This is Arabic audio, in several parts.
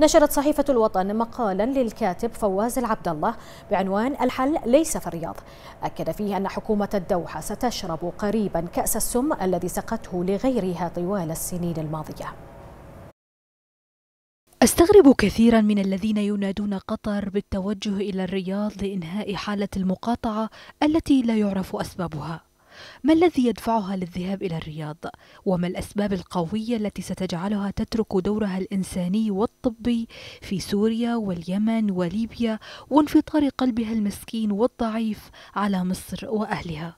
نشرت صحيفة الوطن مقالا للكاتب فواز العبد الله بعنوان الحل ليس في الرياض أكد فيه أن حكومة الدوحة ستشرب قريبا كأس السم الذي سقته لغيرها طوال السنين الماضية أستغرب كثيرا من الذين ينادون قطر بالتوجه إلى الرياض لإنهاء حالة المقاطعة التي لا يعرف أسبابها ما الذي يدفعها للذهاب إلى الرياض؟ وما الأسباب القوية التي ستجعلها تترك دورها الإنساني والطبي في سوريا واليمن وليبيا وانفطار قلبها المسكين والضعيف على مصر وأهلها؟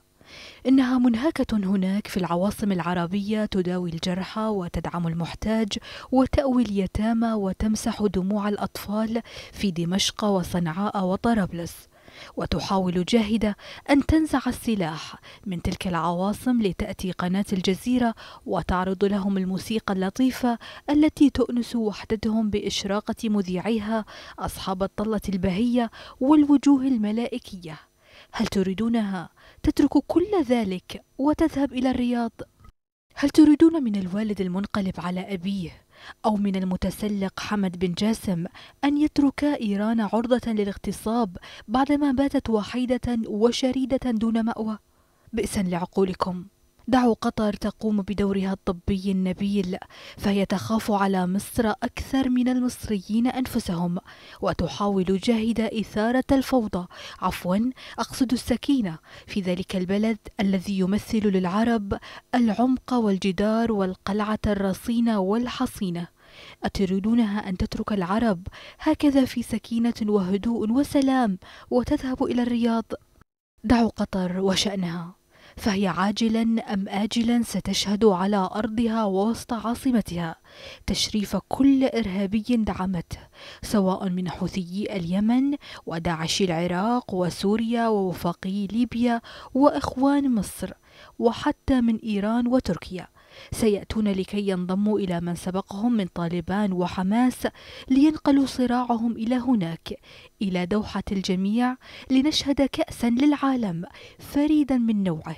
إنها منهكة هناك في العواصم العربية تداوي الجرحى وتدعم المحتاج وتأوي اليتامى وتمسح دموع الأطفال في دمشق وصنعاء وطرابلس وتحاول جاهدة أن تنزع السلاح من تلك العواصم لتأتي قناة الجزيرة وتعرض لهم الموسيقى اللطيفة التي تؤنس وحدتهم بإشراقة مذيعيها أصحاب الطلة البهية والوجوه الملائكية هل تريدونها تترك كل ذلك وتذهب إلى الرياض؟ هل تريدون من الوالد المنقلب على أبيه أو من المتسلق حمد بن جاسم أن يترك إيران عرضة للاغتصاب بعدما باتت وحيدة وشريدة دون مأوى بئسا لعقولكم دعوا قطر تقوم بدورها الطبي النبيل فهي تخاف على مصر أكثر من المصريين أنفسهم وتحاول جاهدة إثارة الفوضى عفوا أقصد السكينة في ذلك البلد الذي يمثل للعرب العمق والجدار والقلعة الرصينة والحصينة أتريدونها أن تترك العرب هكذا في سكينة وهدوء وسلام وتذهب إلى الرياض دعوا قطر وشأنها فهي عاجلا أم آجلا ستشهد على أرضها ووسط عاصمتها تشريف كل إرهابي دعمته سواء من حوثيي اليمن وداعش العراق وسوريا ووفاقي ليبيا وإخوان مصر وحتى من إيران وتركيا سيأتون لكي ينضموا إلى من سبقهم من طالبان وحماس لينقلوا صراعهم إلى هناك إلى دوحة الجميع لنشهد كأسا للعالم فريدا من نوعه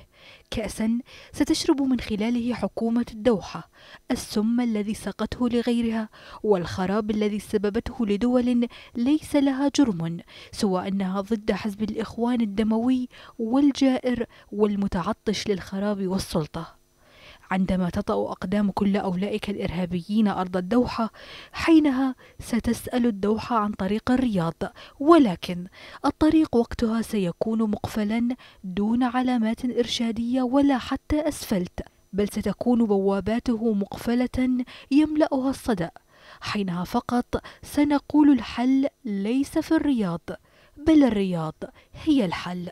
كأسا ستشرب من خلاله حكومة الدوحة السم الذي سقته لغيرها والخراب الذي سببته لدول ليس لها جرم سوى أنها ضد حزب الإخوان الدموي والجائر والمتعطش للخراب والسلطة عندما تطأ أقدام كل أولئك الإرهابيين أرض الدوحة حينها ستسأل الدوحة عن طريق الرياض ولكن الطريق وقتها سيكون مقفلا دون علامات إرشادية ولا حتى أسفلت بل ستكون بواباته مقفلة يملأها الصدأ حينها فقط سنقول الحل ليس في الرياض بل الرياض هي الحل